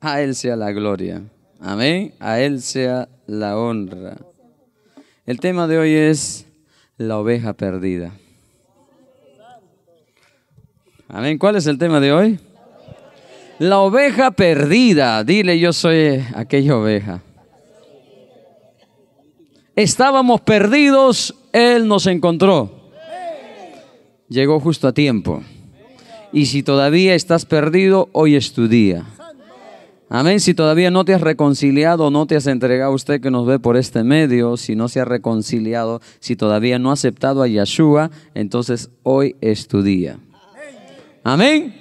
A Él sea la gloria. Amén. A Él sea la honra. El tema de hoy es la oveja perdida. Amén. ¿Cuál es el tema de hoy? La oveja perdida. Dile, yo soy aquella oveja. Estábamos perdidos, Él nos encontró. Llegó justo a tiempo. Y si todavía estás perdido, hoy es tu día. Amén. Si todavía no te has reconciliado, no te has entregado a usted que nos ve por este medio, si no se ha reconciliado, si todavía no ha aceptado a Yeshua, entonces hoy es tu día. Amén.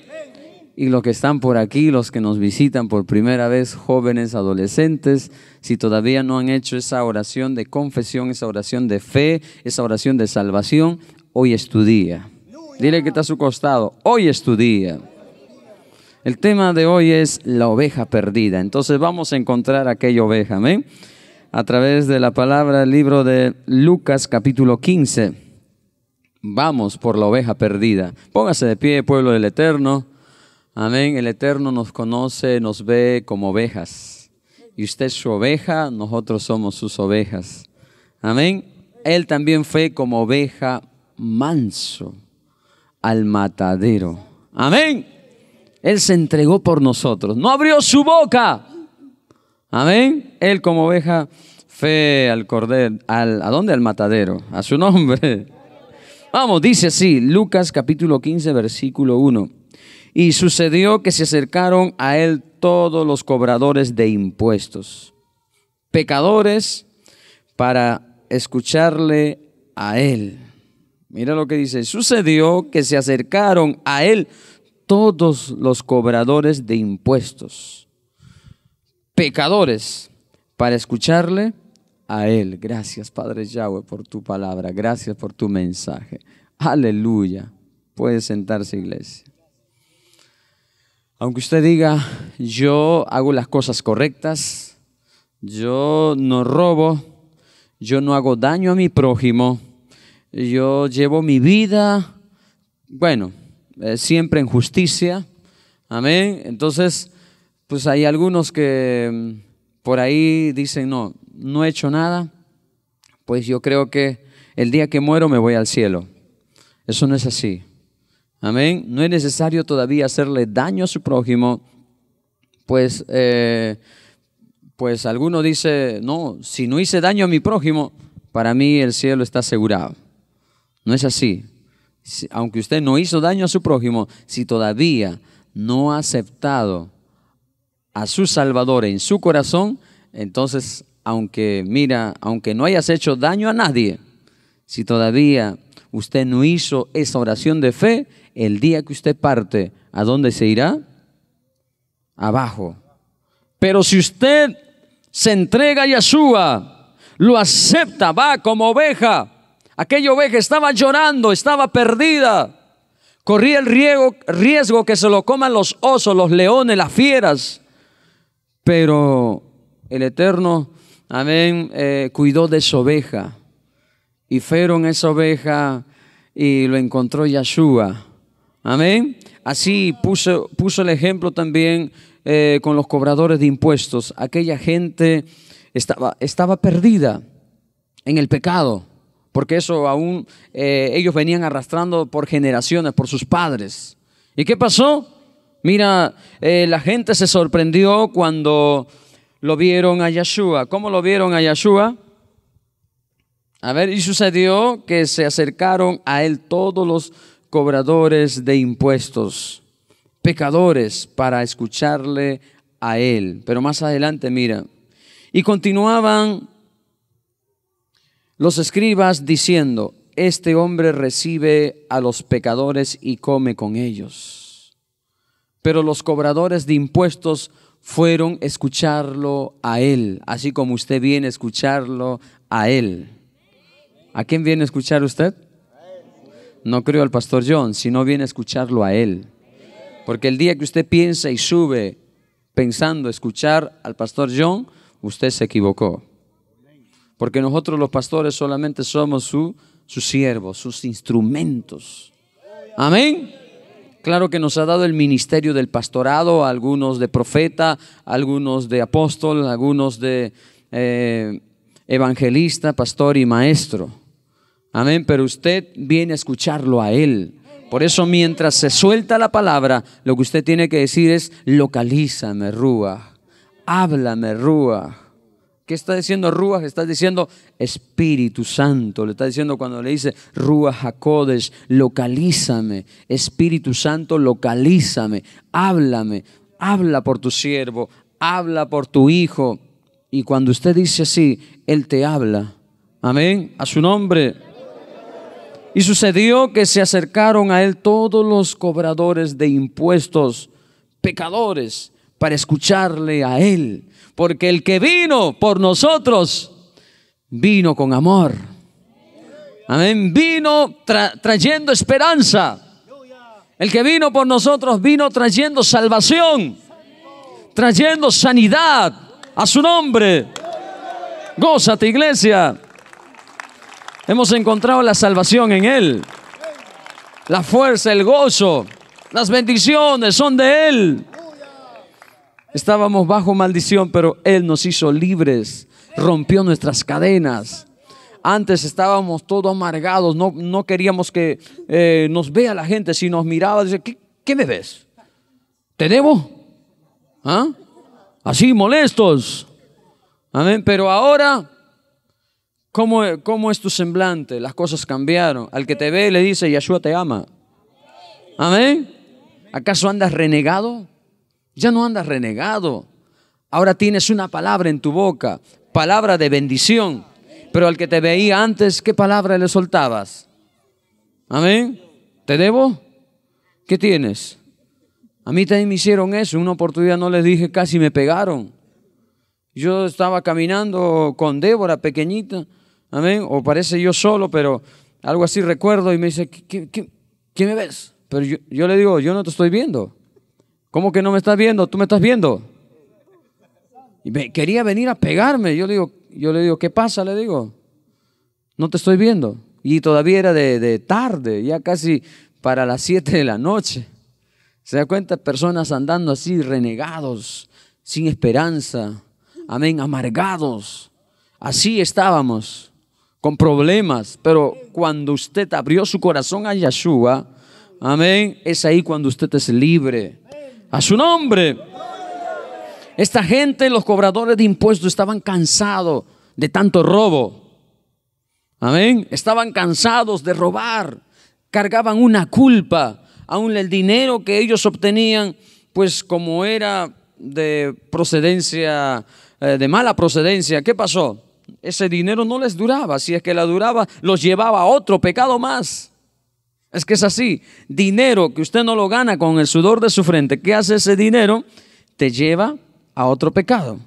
Y los que están por aquí, los que nos visitan por primera vez, jóvenes, adolescentes, si todavía no han hecho esa oración de confesión, esa oración de fe, esa oración de salvación, hoy es tu día. Dile que está a su costado, hoy es tu día. El tema de hoy es la oveja perdida. Entonces vamos a encontrar aquella oveja, amén. A través de la palabra, el libro de Lucas capítulo 15. Vamos por la oveja perdida. Póngase de pie, pueblo del Eterno. Amén. El Eterno nos conoce, nos ve como ovejas. Y usted es su oveja, nosotros somos sus ovejas. Amén. Él también fue como oveja manso al matadero. Amén. Él se entregó por nosotros. No abrió su boca. Amén. Él como oveja fe al cordero. Al, ¿A dónde? Al matadero. A su nombre. Vamos, dice así. Lucas capítulo 15, versículo 1. Y sucedió que se acercaron a él todos los cobradores de impuestos, pecadores, para escucharle a él. Mira lo que dice. Sucedió que se acercaron a él todos los cobradores de impuestos, pecadores, para escucharle a Él. Gracias, Padre Yahweh, por tu palabra. Gracias por tu mensaje. Aleluya. Puede sentarse, iglesia. Aunque usted diga, yo hago las cosas correctas, yo no robo, yo no hago daño a mi prójimo, yo llevo mi vida, bueno, eh, siempre en justicia. Amén. Entonces, pues hay algunos que mm, por ahí dicen, no, no he hecho nada, pues yo creo que el día que muero me voy al cielo. Eso no es así. Amén. No es necesario todavía hacerle daño a su prójimo, pues, eh, pues alguno dice, no, si no hice daño a mi prójimo, para mí el cielo está asegurado. No es así aunque usted no hizo daño a su prójimo, si todavía no ha aceptado a su Salvador en su corazón, entonces, aunque mira, aunque no hayas hecho daño a nadie, si todavía usted no hizo esa oración de fe, el día que usted parte, ¿a dónde se irá? Abajo. Pero si usted se entrega a Yeshua, lo acepta, va como oveja, Aquella oveja estaba llorando, estaba perdida. Corría el riesgo, que se lo coman los osos, los leones, las fieras. Pero el Eterno, amén, eh, cuidó de su oveja. Y fueron esa oveja y lo encontró Yeshua. Amén. Así puso, puso el ejemplo también eh, con los cobradores de impuestos. Aquella gente estaba, estaba perdida en el pecado porque eso aún eh, ellos venían arrastrando por generaciones, por sus padres. ¿Y qué pasó? Mira, eh, la gente se sorprendió cuando lo vieron a Yeshua. ¿Cómo lo vieron a Yeshua? A ver, y sucedió que se acercaron a él todos los cobradores de impuestos, pecadores, para escucharle a él. Pero más adelante, mira, y continuaban los escribas diciendo, este hombre recibe a los pecadores y come con ellos. Pero los cobradores de impuestos fueron escucharlo a él, así como usted viene a escucharlo a él. ¿A quién viene a escuchar usted? No creo al pastor John, sino viene a escucharlo a él. Porque el día que usted piensa y sube pensando escuchar al pastor John, usted se equivocó. Porque nosotros los pastores solamente somos sus siervos, sus instrumentos. Amén. Claro que nos ha dado el ministerio del pastorado, algunos de profeta, algunos de apóstol, algunos de eh, evangelista, pastor y maestro. Amén, pero usted viene a escucharlo a él. Por eso mientras se suelta la palabra, lo que usted tiene que decir es, localízame, Rúa, háblame, Rúa. ¿Qué está diciendo Ruas? Está diciendo Espíritu Santo. Le está diciendo cuando le dice rúa Jacodes, localízame. Espíritu Santo, localízame. Háblame. Habla por tu siervo. Habla por tu hijo. Y cuando usted dice así, Él te habla. Amén. A su nombre. Y sucedió que se acercaron a Él todos los cobradores de impuestos, pecadores para escucharle a Él. Porque el que vino por nosotros, vino con amor. Amén. Vino trayendo esperanza. El que vino por nosotros vino trayendo salvación, trayendo sanidad a su nombre. Gózate, iglesia. Hemos encontrado la salvación en Él. La fuerza, el gozo, las bendiciones son de Él. Estábamos bajo maldición, pero Él nos hizo libres, rompió nuestras cadenas. Antes estábamos todos amargados, no, no queríamos que eh, nos vea la gente. Si nos miraba, dice, ¿qué, qué me ves? ¿Te debo? ¿Ah? Así, molestos. Amén. Pero ahora, ¿cómo, ¿cómo es tu semblante? Las cosas cambiaron. Al que te ve le dice, Yeshua te ama. Amén. ¿Acaso andas renegado? Ya no andas renegado. Ahora tienes una palabra en tu boca, palabra de bendición. Pero al que te veía antes, ¿qué palabra le soltabas? Amén. ¿Te debo? ¿Qué tienes? A mí también me hicieron eso. Una oportunidad no les dije, casi me pegaron. Yo estaba caminando con Débora, pequeñita. Amén. O parece yo solo, pero algo así recuerdo y me dice, ¿qué, me ves? Pero yo le digo, yo no te estoy viendo. ¿Cómo que no me estás viendo? ¿Tú me estás viendo? quería venir a pegarme. Yo le, digo, yo le digo, ¿qué pasa? Le digo, no te estoy viendo. Y todavía era de, tarde, ya casi para las 7 de la noche. Se da cuenta, personas andando así, renegados, sin esperanza, amén, amargados. Así estábamos, con problemas. Pero cuando usted abrió su corazón a Yeshua, amén, es ahí cuando usted es libre. A su nombre. Esta gente, los cobradores de impuestos, estaban cansados de tanto robo. Amén. Estaban cansados de robar. Cargaban una culpa. Aún el dinero que ellos obtenían, pues como era de procedencia, eh, de mala procedencia, ¿qué pasó? Ese dinero no les duraba. Si es que la duraba, los llevaba a otro pecado más. Es que es así. Dinero que usted no lo gana con el sudor de su frente. ¿Qué hace ese dinero? Te lleva a otro pecado.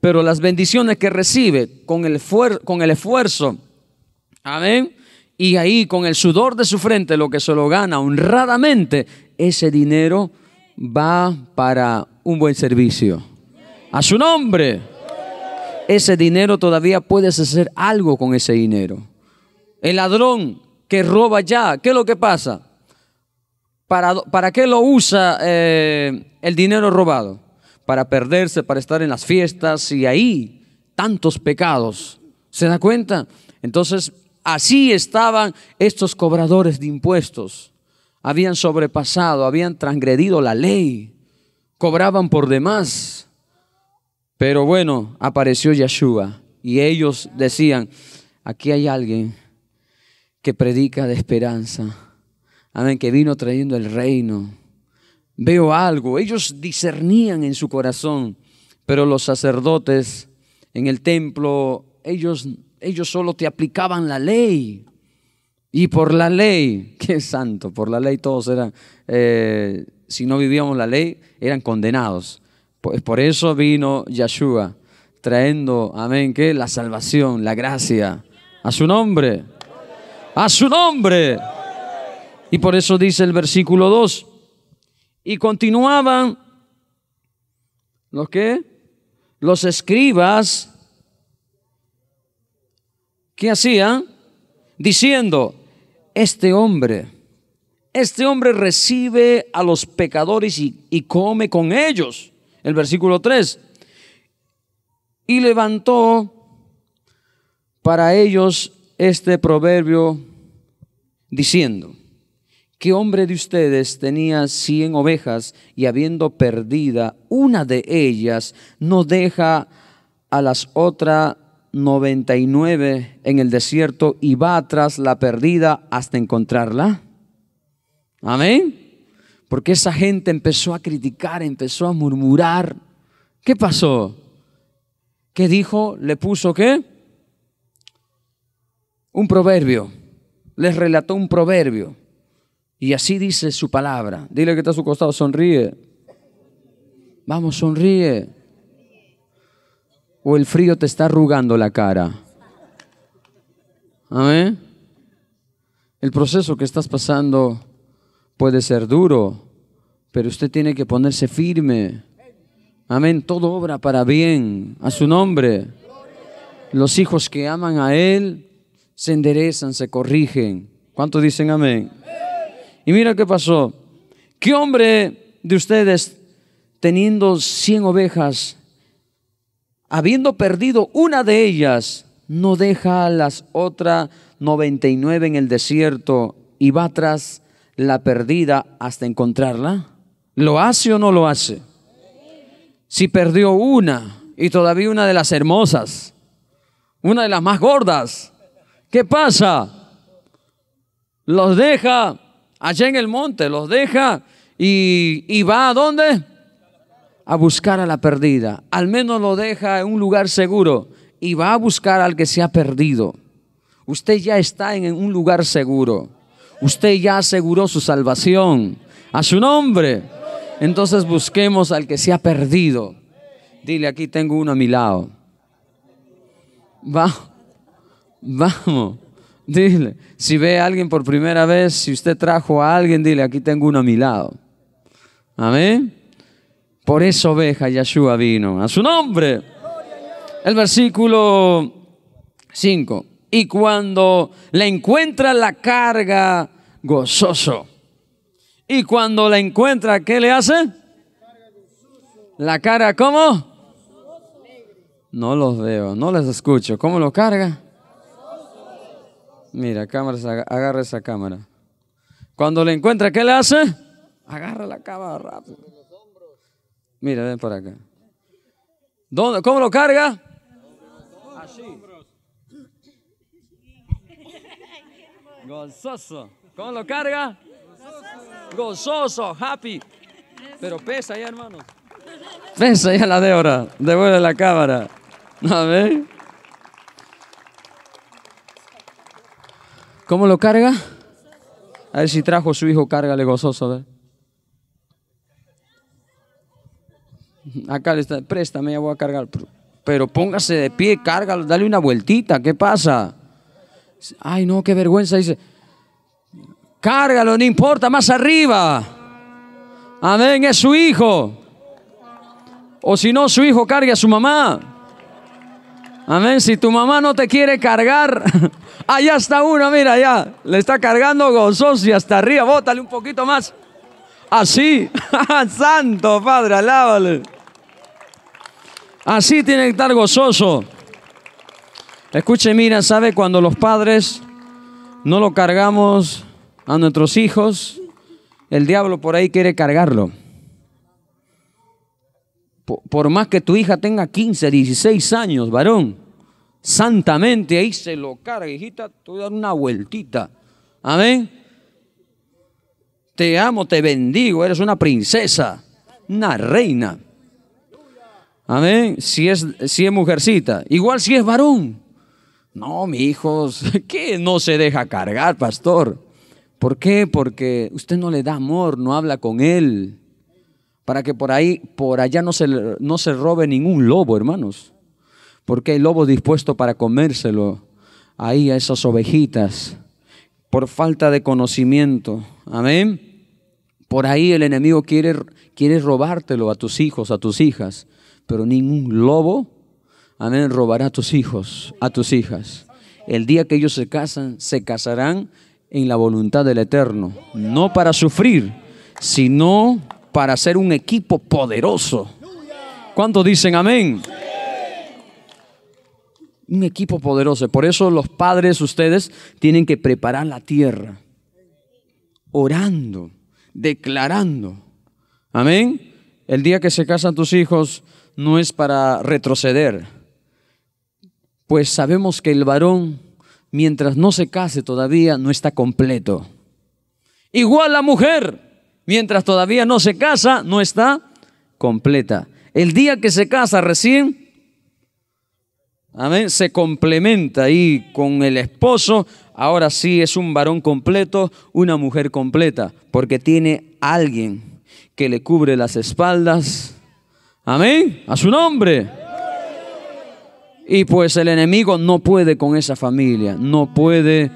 Pero las bendiciones que recibe con el, con el esfuerzo, amén, y ahí con el sudor de su frente, lo que se lo gana honradamente, ese dinero va para un buen servicio. A su nombre. Ese dinero todavía puedes hacer algo con ese dinero. El ladrón que roba ya. ¿Qué es lo que pasa? ¿Para, para qué lo usa eh, el dinero robado? Para perderse, para estar en las fiestas y ahí tantos pecados. ¿Se da cuenta? Entonces, así estaban estos cobradores de impuestos. Habían sobrepasado, habían transgredido la ley, cobraban por demás. Pero bueno, apareció Yeshua y ellos decían, aquí hay alguien que predica de esperanza. Amén, que vino trayendo el reino. Veo algo. Ellos discernían en su corazón, pero los sacerdotes en el templo, ellos, ellos solo te aplicaban la ley. Y por la ley, qué santo, por la ley todos eran, eh, si no vivíamos la ley, eran condenados. Pues por eso vino Yeshua, trayendo, amén, que la salvación, la gracia a su nombre a su nombre. Y por eso dice el versículo 2. Y continuaban los que los escribas ¿qué hacían? Diciendo, este hombre, este hombre recibe a los pecadores y, y, come con ellos. El versículo 3. Y levantó para ellos este proverbio diciendo, ¿qué hombre de ustedes tenía cien ovejas y habiendo perdida una de ellas, no deja a las otras nueve en el desierto y va tras la perdida hasta encontrarla? Amén. Porque esa gente empezó a criticar, empezó a murmurar. ¿Qué pasó? ¿Qué dijo? ¿Le puso qué? Un proverbio les relató un proverbio. Y así dice su palabra. Dile que está a su costado, sonríe. Vamos, sonríe. O el frío te está arrugando la cara. Amén. El proceso que estás pasando puede ser duro, pero usted tiene que ponerse firme. Amén. Todo obra para bien a su nombre. Los hijos que aman a Él se enderezan, se corrigen. ¿Cuántos dicen amén? Y mira qué pasó. ¿Qué hombre de ustedes, teniendo 100 ovejas, habiendo perdido una de ellas, no deja a las otras 99 en el desierto y va tras la perdida hasta encontrarla? ¿Lo hace o no lo hace? Si perdió una y todavía una de las hermosas, una de las más gordas, ¿qué pasa? Los deja allá en el monte, los deja y, va a dónde? A buscar a la perdida. Al menos lo deja en un lugar seguro y va a buscar al que se ha perdido. Usted ya está en un lugar seguro. Usted ya aseguró su salvación. A su nombre. Entonces busquemos al que se ha perdido. Dile, aquí tengo uno a mi lado. Va. Vamos, dile. Si ve a alguien por primera vez, si usted trajo a alguien, dile, aquí tengo uno a mi lado. Amén. Por eso oveja Yeshua vino. A su nombre. El versículo 5. Y cuando le encuentra la carga, gozoso. Y cuando la encuentra, ¿qué le hace? La carga, ¿cómo? No los veo, no les escucho. ¿Cómo lo carga? Mira, cámara, agarra esa cámara. Cuando le encuentra, ¿qué le hace? Agarra la cámara rápido. Mira, ven por acá. ¿Dónde, ¿Cómo lo carga? Así. Gozoso. ¿Cómo lo carga? Gozoso, happy. Pero pesa ya, hermano. Pesa ya la de ahora. Devuelve la cámara. ¿No ¿Cómo lo carga? A ver si trajo su hijo, cárgale gozoso. Acá le está, préstame, ya voy a cargar. Pero póngase de pie, cárgalo, dale una vueltita, ¿qué pasa? Ay, no, qué vergüenza, dice. Cárgalo, no importa, más arriba. Amén, es su hijo. O si no, su hijo cargue a su mamá. Amén, si tu mamá no te quiere cargar. Allá está uno, mira, ya. Le está cargando gozoso y hasta arriba. Bótale un poquito más. Así. Santo Padre, alábale. Así tiene que estar gozoso. Escuche, mira, ¿sabe cuando los padres no lo cargamos a nuestros hijos? El diablo por ahí quiere cargarlo. Por, más que tu hija tenga 15, 16 años, varón santamente, ahí se lo carga, hijita, te voy a dar una vueltita. Amén. Te amo, te bendigo, eres una princesa, una reina. Amén. Si es, si es mujercita, igual si es varón. No, mi hijos, que no se deja cargar, pastor. ¿Por qué? Porque usted no le da amor, no habla con él. Para que por ahí, por allá no se, no se robe ningún lobo, hermanos porque hay lobo dispuesto para comérselo ahí a esas ovejitas por falta de conocimiento. Amén. Por ahí el enemigo quiere, quiere robártelo a tus hijos, a tus hijas, pero ningún lobo, amén, robará a tus hijos, a tus hijas. El día que ellos se casan, se casarán en la voluntad del Eterno, no para sufrir, sino para ser un equipo poderoso. ¿Cuántos dicen amén? un equipo poderoso. Por eso los padres, ustedes, tienen que preparar la tierra, orando, declarando. Amén. El día que se casan tus hijos no es para retroceder, pues sabemos que el varón, mientras no se case todavía, no está completo. Igual la mujer, mientras todavía no se casa, no está completa. El día que se casa recién, Amén. Se complementa ahí con el esposo. Ahora sí es un varón completo, una mujer completa, porque tiene alguien que le cubre las espaldas. Amén. A su nombre. Y pues el enemigo no puede con esa familia, no puede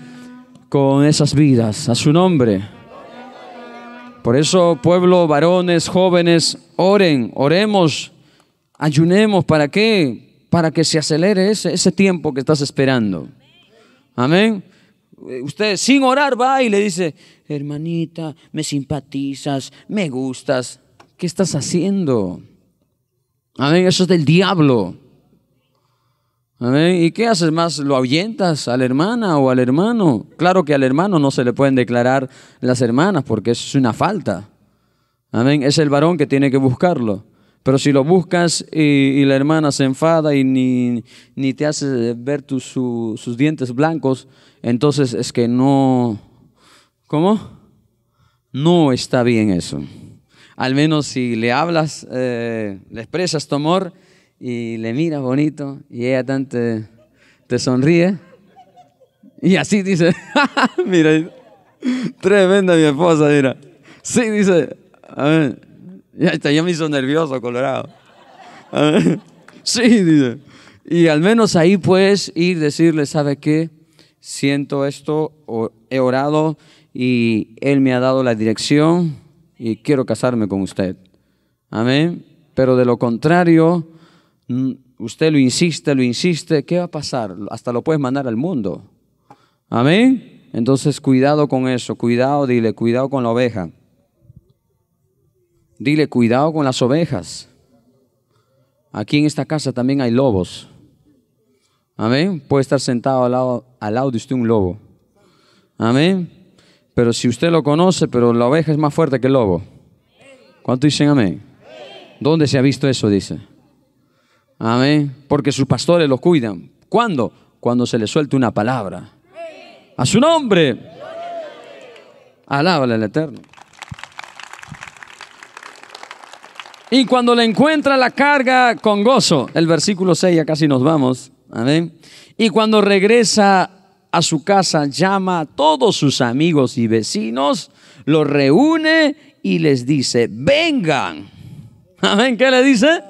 con esas vidas, a su nombre. Por eso, pueblo, varones, jóvenes, oren, oremos, ayunemos, ¿para qué? para que se acelere ese, tiempo que estás esperando. Amén. Eh, usted sin orar va y le dice, hermanita, me simpatizas, me gustas. ¿Qué estás haciendo? Amén, eso es del diablo. Amén. ¿Y qué haces más? ¿Lo ahuyentas a la hermana o al hermano? Claro que al hermano no se le pueden declarar las hermanas porque es una falta. Amén. Es el varón que tiene que buscarlo. Pero si lo buscas eh, y, la hermana se enfada y ni, te hace ver sus dientes blancos, entonces es que no... ¿Cómo? No está bien eso. Al menos si le hablas, eh, le expresas tu amor y le miras bonito y ella tanto te, te sonríe. Y así dice, mira, tremenda mi esposa, mira. Sí, dice, a ya, me hizo nervioso, Colorado. sí, Y al menos ahí puedes ir decirle, ¿sabe qué? Siento esto, o he orado y Él me ha dado la dirección y quiero casarme con usted. Amén. Pero de lo contrario, mm, usted lo insiste, lo insiste, ¿qué va a pasar? Hasta lo puedes mandar al mundo. Amén. Entonces, cuidado con eso, cuidado, dile, cuidado con la oveja. Dile, cuidado con las ovejas. Aquí en esta casa también hay lobos. Amén. Puede estar sentado al lado, al lado de usted un lobo. Amén. Pero si usted lo conoce, pero la oveja es más fuerte que el lobo. ¿Cuánto dicen amén? ¿Dónde se ha visto eso? Dice. Amén. Porque sus pastores los cuidan. ¿Cuándo? Cuando se le suelte una palabra. A su nombre. ¡Alábala al Eterno. Y cuando le encuentra la carga con gozo, el versículo 6, ya casi nos vamos, amén. Y cuando regresa a su casa, llama a todos sus amigos y vecinos, los reúne y les dice, vengan. Amén, ¿qué le dice?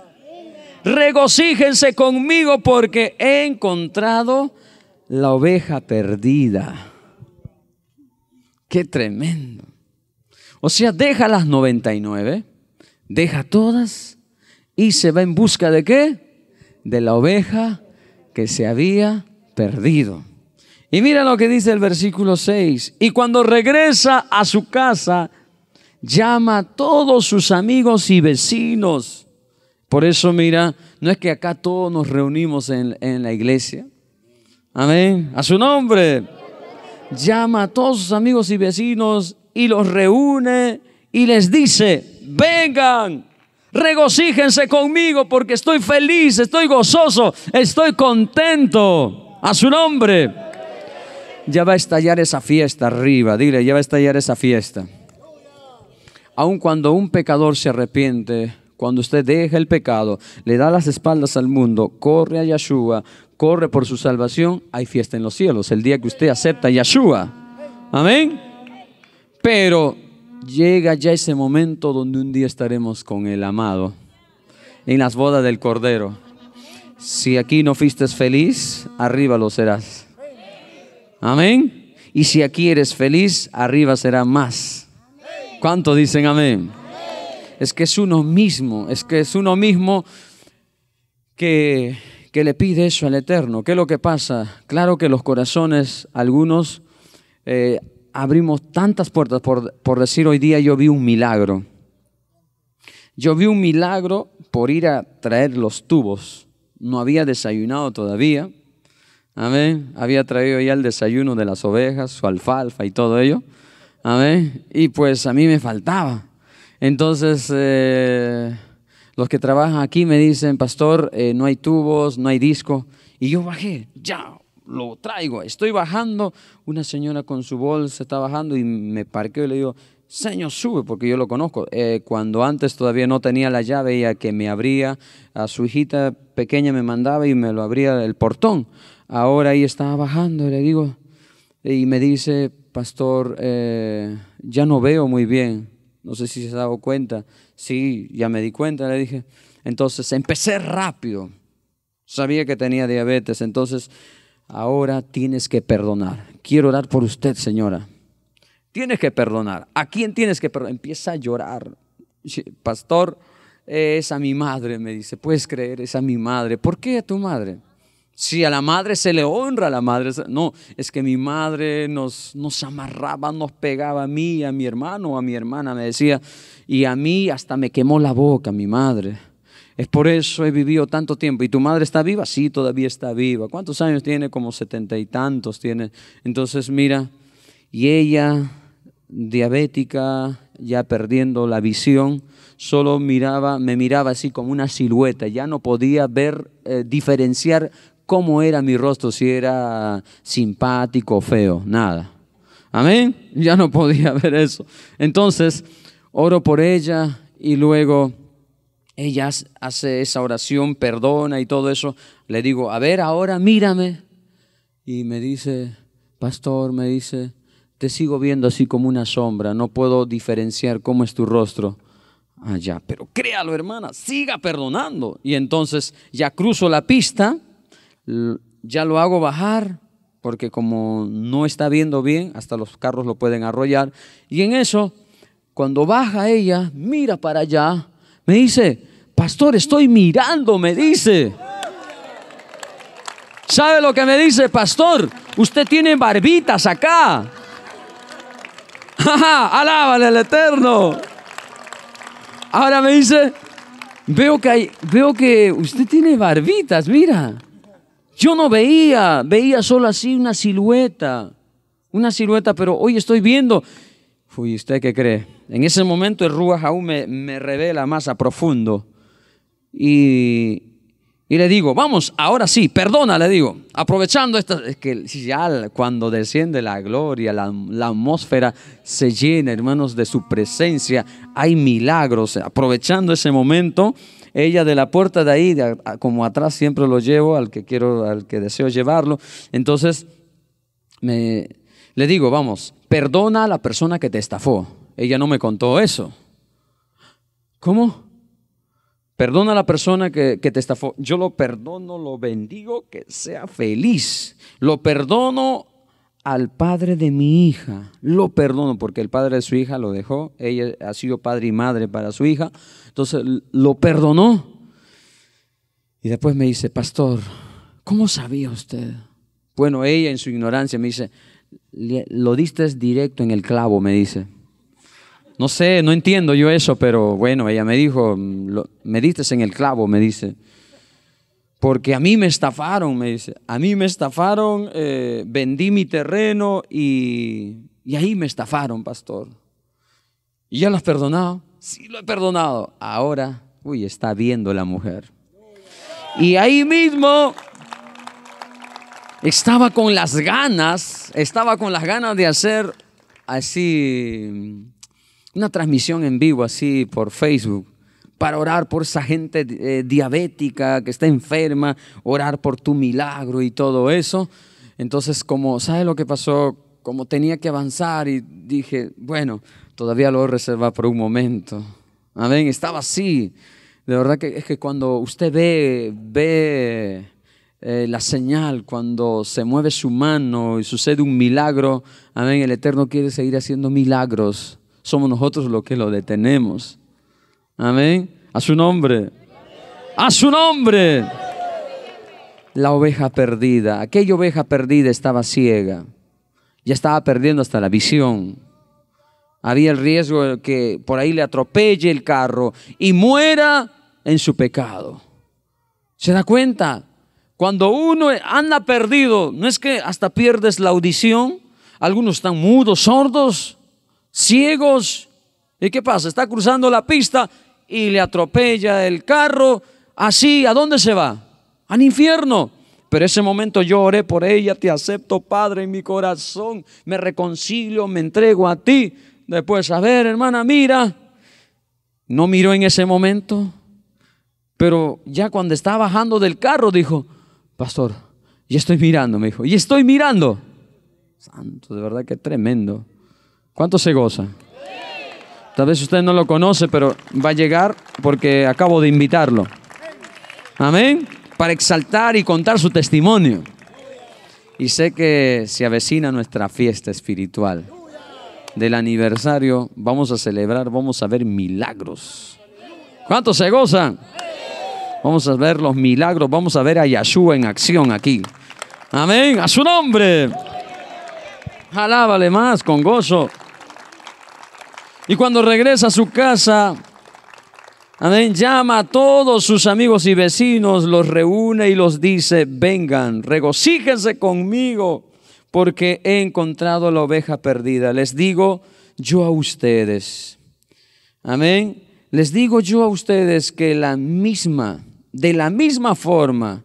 Regocíjense conmigo porque he encontrado la oveja perdida. Qué tremendo. O sea, deja las 99 deja todas y se va en busca de qué? De la oveja que se había perdido. Y mira lo que dice el versículo 6. Y cuando regresa a su casa, llama a todos sus amigos y vecinos. Por eso mira, no es que acá todos nos reunimos en, en la iglesia. Amén. A su nombre. Llama a todos sus amigos y vecinos y los reúne y les dice, vengan, regocíjense conmigo porque estoy feliz, estoy gozoso, estoy contento a su nombre. Ya va a estallar esa fiesta arriba, dile, ya va a estallar esa fiesta. Aun cuando un pecador se arrepiente, cuando usted deja el pecado, le da las espaldas al mundo, corre a Yeshua, corre por su salvación, hay fiesta en los cielos el día que usted acepta a Yeshua. Amén. Pero llega ya ese momento donde un día estaremos con el amado en las bodas del Cordero. Si aquí no fuiste feliz, arriba lo serás. Amén. Y si aquí eres feliz, arriba será más. ¿Cuánto dicen amén? Es que es uno mismo, es que es uno mismo que, que le pide eso al Eterno. ¿Qué es lo que pasa? Claro que los corazones, algunos eh, abrimos tantas puertas. Por, decir, hoy día yo vi un milagro. Yo vi un milagro por ir a traer los tubos. No había desayunado todavía. Amén. Había traído ya el desayuno de las ovejas, su alfalfa y todo ello. Amén. Y pues a mí me faltaba. Entonces, eh, los que trabajan aquí me dicen, pastor, eh, no hay tubos, no hay disco. Y yo bajé, ya, lo traigo. Estoy bajando, una señora con su bolsa está bajando y me parqué y le digo, Señor, sube, porque yo lo conozco. Eh, cuando antes todavía no tenía la llave, ella que me abría, a su hijita pequeña me mandaba y me lo abría el portón. Ahora ahí estaba bajando y le digo, y me dice, pastor, eh, ya no veo muy bien. No sé si se ha dado cuenta. Sí, ya me di cuenta, le dije. Entonces empecé rápido. Sabía que tenía diabetes, entonces ahora tienes que perdonar. Quiero orar por usted, señora. Tienes que perdonar. ¿A quién tienes que perdonar? Empieza a llorar. Pastor, es a mi madre, me dice. ¿Puedes creer? Es a mi madre. ¿Por qué a tu madre? Si a la madre se le honra a la madre. No, es que mi madre nos, nos amarraba, nos pegaba a mí, a mi hermano, a mi hermana, me decía. Y a mí hasta me quemó la boca mi madre. Es por eso he vivido tanto tiempo. ¿Y tu madre está viva? Sí, todavía está viva. ¿Cuántos años tiene? Como setenta y tantos tiene. Entonces, mira, y ella, diabética, ya perdiendo la visión, solo miraba, me miraba así como una silueta. Ya no podía ver, eh, diferenciar cómo era mi rostro, si era simpático o feo, nada. Amén. Ya no podía ver eso. Entonces, oro por ella y luego ella hace esa oración, perdona y todo eso. Le digo, a ver, ahora mírame. Y me dice, pastor, me dice, te sigo viendo así como una sombra, no puedo diferenciar cómo es tu rostro allá. Ah, pero créalo, hermana, siga perdonando. Y entonces ya cruzo la pista, ya lo hago bajar, porque como no está viendo bien, hasta los carros lo pueden arrollar. Y en eso, cuando baja ella, mira para allá me dice, pastor, estoy mirando, me dice. ¿Sabe lo que me dice, pastor? Usted tiene barbitas acá. Alábale al Eterno. Ahora me dice, veo que, veo que usted tiene barbitas, mira. Yo no veía, veía solo así una silueta, una silueta, pero hoy estoy viendo. Fui ¿usted qué cree? En ese momento el Ruach aún me, revela más a profundo y, y, le digo, vamos, ahora sí, perdona, le digo, aprovechando esta, es que ya cuando desciende la gloria, la, atmósfera se llena, hermanos, de su presencia, hay milagros, aprovechando ese momento, ella de la puerta de ahí, como atrás siempre lo llevo al que quiero, al que deseo llevarlo, entonces me, le digo, vamos, perdona a la persona que te estafó ella no me contó eso. ¿Cómo? Perdona a la persona que, te estafó. Yo lo perdono, lo bendigo, que sea feliz. Lo perdono al padre de mi hija. Lo perdono porque el padre de su hija lo dejó. Ella ha sido padre y madre para su hija. Entonces lo perdonó. Y después me dice, pastor, ¿cómo sabía usted? Bueno, ella en su ignorancia me dice, lo diste directo en el clavo, me dice. No sé, no entiendo yo eso, pero bueno, ella me dijo, mm, me diste en el clavo, me dice. Porque a mí me estafaron, me dice. A mí me estafaron, eh, vendí mi terreno y, y ahí me estafaron, pastor. ¿Y ya lo has perdonado? Sí, lo he perdonado. Ahora, uy, está viendo la mujer. Y ahí mismo estaba con las ganas, estaba con las ganas de hacer así una transmisión en vivo así por Facebook para orar por esa gente eh, diabética que está enferma, orar por tu milagro y todo eso. Entonces, como, ¿sabes lo que pasó? Como tenía que avanzar y dije, bueno, todavía lo reserva por un momento. Amén, estaba así. De verdad que es que cuando usted ve, ve eh, la señal, cuando se mueve su mano y sucede un milagro, amén, el Eterno quiere seguir haciendo milagros somos nosotros los que lo detenemos. Amén. A su nombre. A su nombre. La oveja perdida. Aquella oveja perdida estaba ciega. Ya estaba perdiendo hasta la visión. Había el riesgo de que por ahí le atropelle el carro y muera en su pecado. ¿Se da cuenta? Cuando uno anda perdido, no es que hasta pierdes la audición, algunos están mudos, sordos, ciegos. ¿Y qué pasa? Está cruzando la pista y le atropella el carro. Así, ¿a dónde se va? Al infierno. Pero ese momento yo oré por ella, te acepto, Padre, en mi corazón, me reconcilio, me entrego a ti. Después, a ver, hermana, mira. No miró en ese momento, pero ya cuando estaba bajando del carro dijo, pastor, ya estoy mirando, me dijo, y estoy mirando. Santo, de verdad que tremendo. ¿Cuánto se goza? Tal vez usted no lo conoce, pero va a llegar porque acabo de invitarlo. Amén. Para exaltar y contar su testimonio. Y sé que se avecina nuestra fiesta espiritual. Del aniversario vamos a celebrar, vamos a ver milagros. ¿Cuánto se gozan? Vamos a ver los milagros, vamos a ver a Yahshua en acción aquí. Amén. A su nombre. Alábale más con gozo. Y cuando regresa a su casa, amén, llama a todos sus amigos y vecinos, los reúne y los dice, vengan, regocíjense conmigo, porque he encontrado la oveja perdida. Les digo yo a ustedes, amén, les digo yo a ustedes que la misma, de la misma forma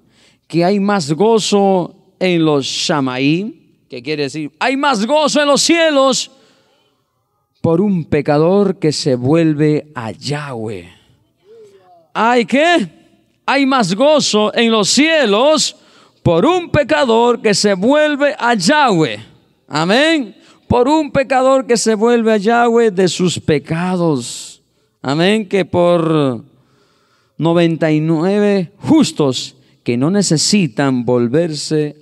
que hay más gozo en los shamaí, que quiere decir, hay más gozo en los cielos por un pecador que se vuelve a Yahweh. ¿Hay qué? Hay más gozo en los cielos por un pecador que se vuelve a Yahweh. Amén. Por un pecador que se vuelve a Yahweh de sus pecados. Amén. Que por 99 justos que no necesitan volverse,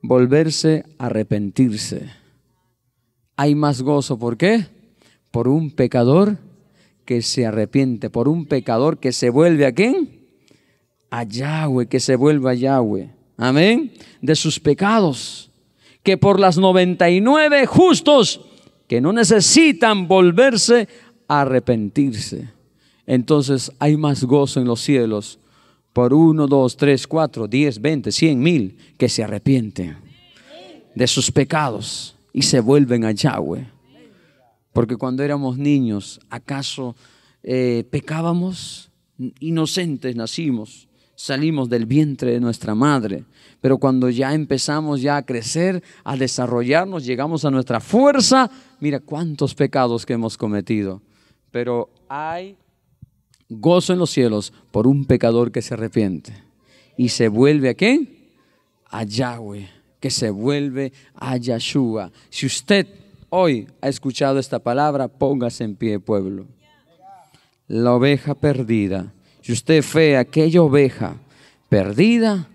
volverse a arrepentirse. Hay más gozo. ¿Por qué? por un pecador que se arrepiente, por un pecador que se vuelve a quién? A Yahweh, que se vuelva a Yahweh. Amén. De sus pecados. Que por las 99 justos que no necesitan volverse a arrepentirse. Entonces hay más gozo en los cielos por uno, dos, tres, cuatro, diez, veinte, cien mil que se arrepienten de sus pecados y se vuelven a Yahweh. Porque cuando éramos niños, ¿acaso eh, pecábamos? Inocentes nacimos, salimos del vientre de nuestra madre. Pero cuando ya empezamos ya a crecer, a desarrollarnos, llegamos a nuestra fuerza, mira cuántos pecados que hemos cometido. Pero hay gozo en los cielos por un pecador que se arrepiente. ¿Y se vuelve a qué? A Yahweh, que se vuelve a Yahshua. Si usted hoy ha escuchado esta palabra, póngase en pie, pueblo. La oveja perdida. Si usted fue aquella oveja perdida,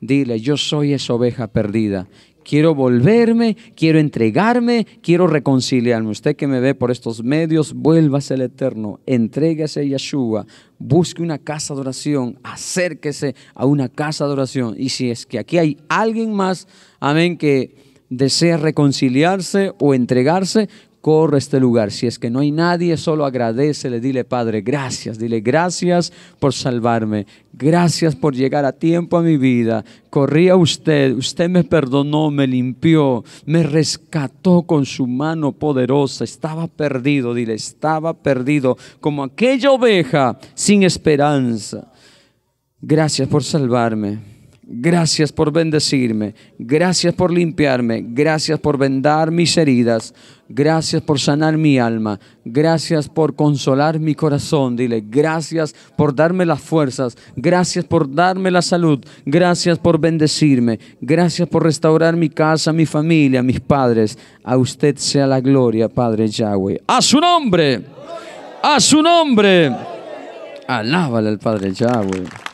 dile, yo soy esa oveja perdida. Quiero volverme, quiero entregarme, quiero reconciliarme. Usted que me ve por estos medios, vuélvase al Eterno, entrégase a Yeshua, busque una casa de oración, acérquese a una casa de oración. Y si es que aquí hay alguien más, amén, que desea reconciliarse o entregarse, corre a este lugar. Si es que no hay nadie, solo agradece. Le dile Padre, gracias, dile gracias por salvarme, gracias por llegar a tiempo a mi vida. Corría a usted, usted me perdonó, me limpió, me rescató con su mano poderosa. Estaba perdido, dile, estaba perdido como aquella oveja sin esperanza. Gracias por salvarme. Gracias por bendecirme, gracias por limpiarme, gracias por vendar mis heridas, gracias por sanar mi alma, gracias por consolar mi corazón, dile, gracias por darme las fuerzas, gracias por darme la salud, gracias por bendecirme, gracias por restaurar mi casa, mi familia, mis padres. A usted sea la gloria, Padre Yahweh. A su nombre, a su nombre. Alábale el Padre Yahweh.